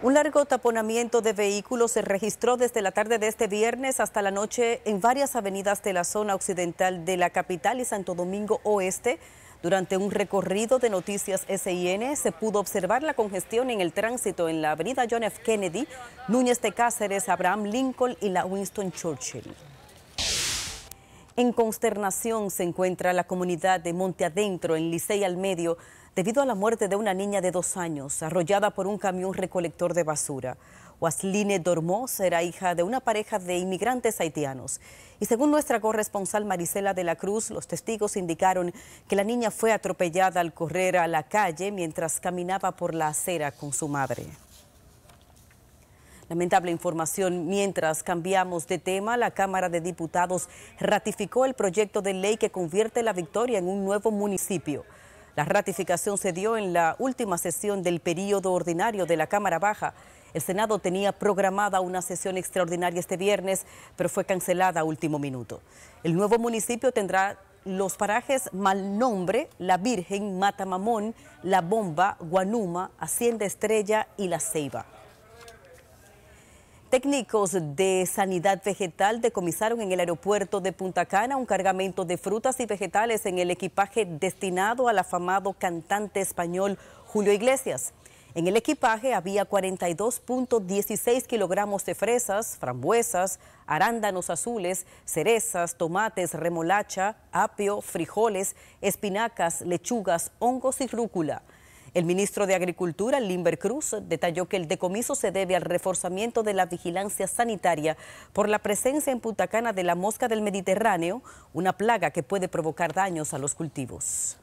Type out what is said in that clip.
Un largo taponamiento de vehículos se registró desde la tarde de este viernes hasta la noche en varias avenidas de la zona occidental de la capital y Santo Domingo Oeste. Durante un recorrido de Noticias SIN se pudo observar la congestión en el tránsito en la avenida John F. Kennedy, Núñez de Cáceres, Abraham Lincoln y la Winston Churchill. En consternación se encuentra la comunidad de Monte Adentro, en Licey al Medio, debido a la muerte de una niña de dos años, arrollada por un camión recolector de basura. Wasline Dormoz era hija de una pareja de inmigrantes haitianos. Y según nuestra corresponsal Marisela de la Cruz, los testigos indicaron que la niña fue atropellada al correr a la calle mientras caminaba por la acera con su madre. Lamentable información. Mientras cambiamos de tema, la Cámara de Diputados ratificó el proyecto de ley que convierte la Victoria en un nuevo municipio. La ratificación se dio en la última sesión del período ordinario de la Cámara Baja. El Senado tenía programada una sesión extraordinaria este viernes, pero fue cancelada a último minuto. El nuevo municipio tendrá los parajes Malnombre, La Virgen, Matamamón, La Bomba, Guanuma, Hacienda Estrella y La Ceiba. Técnicos de sanidad vegetal decomisaron en el aeropuerto de Punta Cana un cargamento de frutas y vegetales en el equipaje destinado al afamado cantante español Julio Iglesias. En el equipaje había 42.16 kilogramos de fresas, frambuesas, arándanos azules, cerezas, tomates, remolacha, apio, frijoles, espinacas, lechugas, hongos y rúcula. El ministro de Agricultura, Limber Cruz, detalló que el decomiso se debe al reforzamiento de la vigilancia sanitaria por la presencia en Putacana de la mosca del Mediterráneo, una plaga que puede provocar daños a los cultivos.